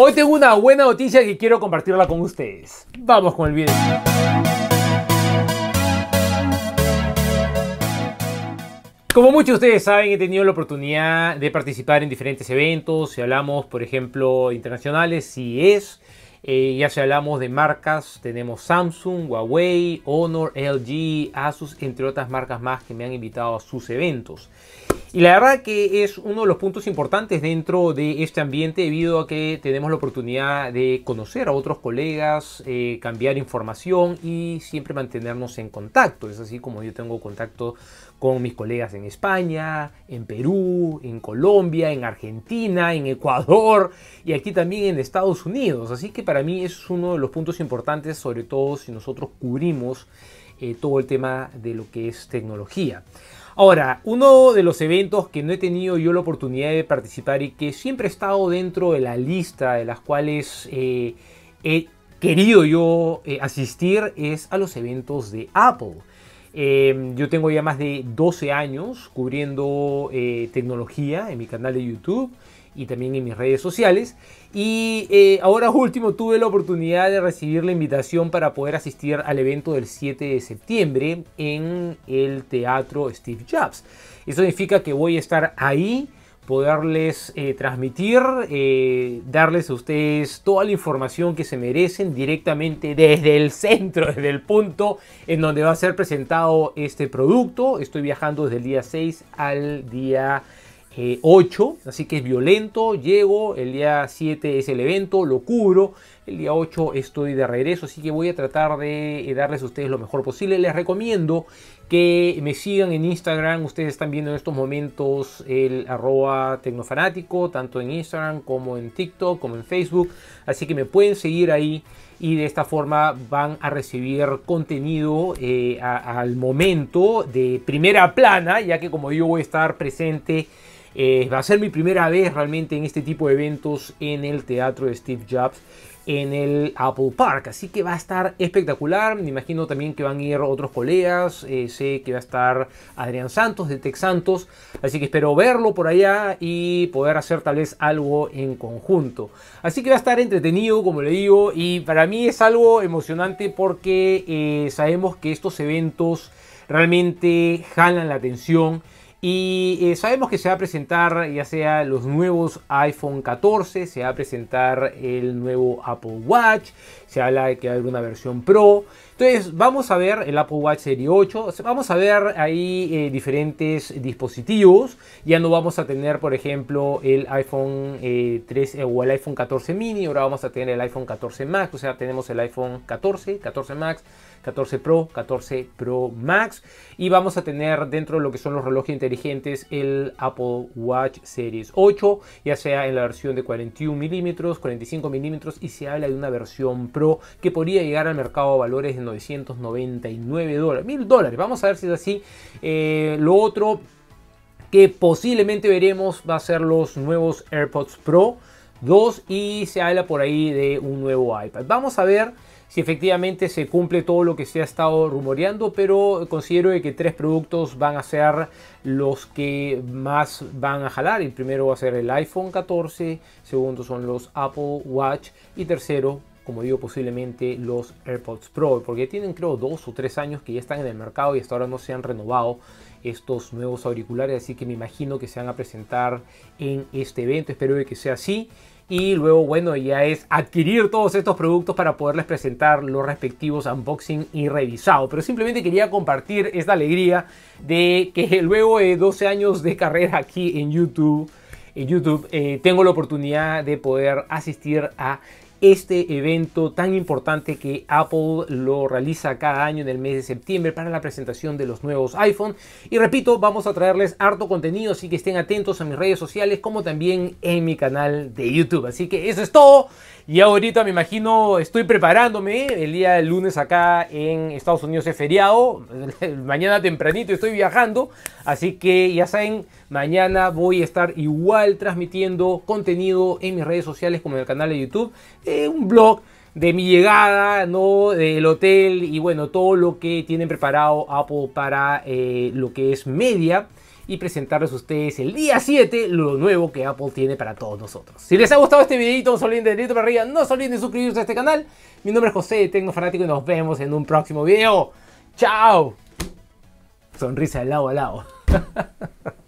Hoy tengo una buena noticia que quiero compartirla con ustedes. Vamos con el video. Como muchos de ustedes saben, he tenido la oportunidad de participar en diferentes eventos. Si hablamos, por ejemplo, internacionales, si es. Eh, ya si hablamos de marcas, tenemos Samsung, Huawei, Honor, LG, Asus, entre otras marcas más que me han invitado a sus eventos. Y la verdad que es uno de los puntos importantes dentro de este ambiente debido a que tenemos la oportunidad de conocer a otros colegas, eh, cambiar información y siempre mantenernos en contacto. Es así como yo tengo contacto con mis colegas en España, en Perú, en Colombia, en Argentina, en Ecuador y aquí también en Estados Unidos. Así que para mí es uno de los puntos importantes, sobre todo si nosotros cubrimos eh, todo el tema de lo que es tecnología. Ahora, uno de los eventos que no he tenido yo la oportunidad de participar y que siempre he estado dentro de la lista de las cuales eh, he querido yo eh, asistir es a los eventos de Apple. Eh, yo tengo ya más de 12 años cubriendo tecnología en mi canal de YouTube y también en mis redes sociales. Y eh, ahora último tuve la oportunidad de recibir la invitación para poder asistir al evento del 7 de septiembre en el Teatro Steve Jobs. Eso significa que voy a estar ahí poderles eh, transmitir, eh, darles a ustedes toda la información que se merecen directamente desde el centro, desde el punto en donde va a ser presentado este producto. Estoy viajando desde el día 6 al día 8, eh, así que es violento, llego, el día 7 es el evento, lo cubro, el día 8 estoy de regreso, así que voy a tratar de eh, darles a ustedes lo mejor posible. Les recomiendo que me sigan en Instagram, ustedes están viendo en estos momentos el arroba tecnofanático, tanto en Instagram como en TikTok, como en Facebook, así que me pueden seguir ahí y de esta forma van a recibir contenido eh, al momento de primera plana, ya que como yo voy a estar presente eh, va a ser mi primera vez realmente en este tipo de eventos en el teatro de Steve Jobs en el Apple Park. Así que va a estar espectacular. Me imagino también que van a ir otros colegas. Eh, sé que va a estar Adrián Santos de Tex Santos. Así que espero verlo por allá y poder hacer tal vez algo en conjunto. Así que va a estar entretenido, como le digo. Y para mí es algo emocionante porque eh, sabemos que estos eventos realmente jalan la atención. Y eh, sabemos que se va a presentar ya sea los nuevos iPhone 14, se va a presentar el nuevo Apple Watch, se habla de que va a haber una versión Pro. Entonces vamos a ver el Apple Watch Serie 8, vamos a ver ahí eh, diferentes dispositivos. Ya no vamos a tener, por ejemplo, el iPhone 13 eh, o el iPhone 14 mini, ahora vamos a tener el iPhone 14 Max, o sea, tenemos el iPhone 14, 14 Max, 14 Pro, 14 Pro Max. Y vamos a tener dentro de lo que son los relojes inteligentes el Apple Watch Series 8, ya sea en la versión de 41 milímetros, 45 milímetros y se habla de una versión Pro que podría llegar al mercado a valores de 999 dólares, 1000 dólares. Vamos a ver si es así. Eh, lo otro que posiblemente veremos va a ser los nuevos AirPods Pro 2 y se habla por ahí de un nuevo iPad. Vamos a ver si efectivamente se cumple todo lo que se ha estado rumoreando, pero considero que tres productos van a ser los que más van a jalar. El primero va a ser el iPhone 14, segundo son los Apple Watch y tercero como digo, posiblemente los AirPods Pro, porque tienen creo dos o tres años que ya están en el mercado y hasta ahora no se han renovado estos nuevos auriculares, así que me imagino que se van a presentar en este evento, espero que sea así. Y luego, bueno, ya es adquirir todos estos productos para poderles presentar los respectivos unboxing y revisado. Pero simplemente quería compartir esta alegría de que luego de 12 años de carrera aquí en YouTube, en YouTube eh, tengo la oportunidad de poder asistir a este evento tan importante que Apple lo realiza cada año en el mes de septiembre para la presentación de los nuevos iPhone. Y repito, vamos a traerles harto contenido, así que estén atentos a mis redes sociales como también en mi canal de YouTube. Así que eso es todo. Y ahorita me imagino, estoy preparándome. El día del lunes acá en Estados Unidos es feriado. Mañana tempranito estoy viajando. Así que ya saben, Mañana voy a estar igual transmitiendo contenido en mis redes sociales como en el canal de YouTube. Eh, un blog de mi llegada, ¿no? Del hotel y bueno, todo lo que tienen preparado Apple para eh, lo que es media. Y presentarles a ustedes el día 7 lo nuevo que Apple tiene para todos nosotros. Si les ha gustado este videito, se olviden de dedito para arriba. No se olviden de suscribirse a este canal. Mi nombre es José de y nos vemos en un próximo video. ¡Chao! Sonrisa de lado a lado.